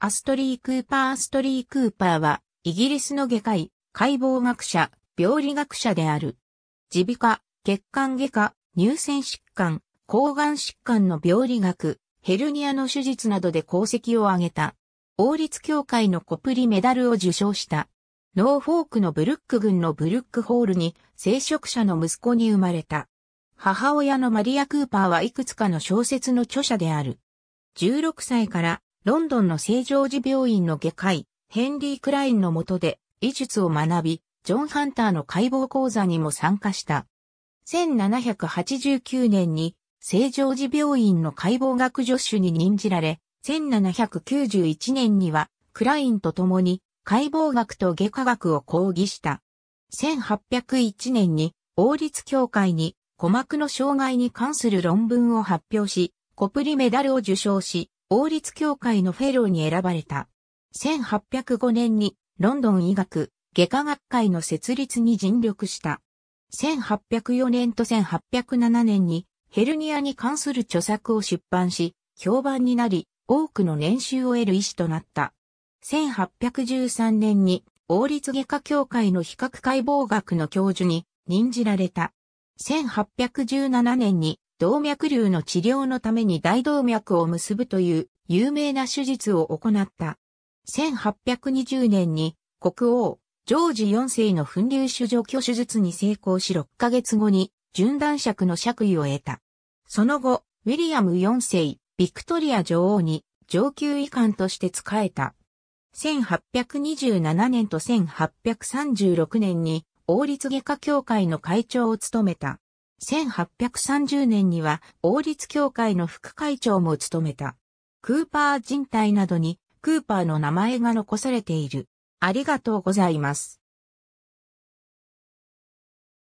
アストリー・クーパー・アストリー・クーパーは、イギリスの外科医、解剖学者、病理学者である。耳鼻科、血管外科、乳腺疾患、抗がん疾患の病理学、ヘルニアの手術などで功績を挙げた。王立協会のコプリメダルを受賞した。ノーフォークのブルック郡のブルックホールに、聖職者の息子に生まれた。母親のマリア・クーパーはいくつかの小説の著者である。16歳からロンドンの聖ジョージ病院の外科医、ヘンリー・クラインの下で医術を学び、ジョン・ハンターの解剖講座にも参加した。1789年に聖ジョージ病院の解剖学助手に任じられ、1791年にはクラインと共に解剖学と外科学を講義した。1801年に王立協会に鼓膜の障害に関する論文を発表し、コプリメダルを受賞し、王立協会のフェローに選ばれた。1805年にロンドン医学外科学会の設立に尽力した。1804年と1807年にヘルニアに関する著作を出版し、評判になり、多くの年収を得る医師となった。1813年に王立外科協会の比較解剖学の教授に任じられた。1817年に動脈瘤の治療のために大動脈を結ぶという有名な手術を行った。1820年に国王、ジョージ4世の粉瘤除去手術に成功し6ヶ月後に純断尺の爵位を得た。その後、ウィリアム4世、ビクトリア女王に上級医官として仕えた。1827年と1836年に王立外科協会の会長を務めた。1830年には王立協会の副会長も務めた。クーパー人体などにクーパーの名前が残されている。ありがとうございます。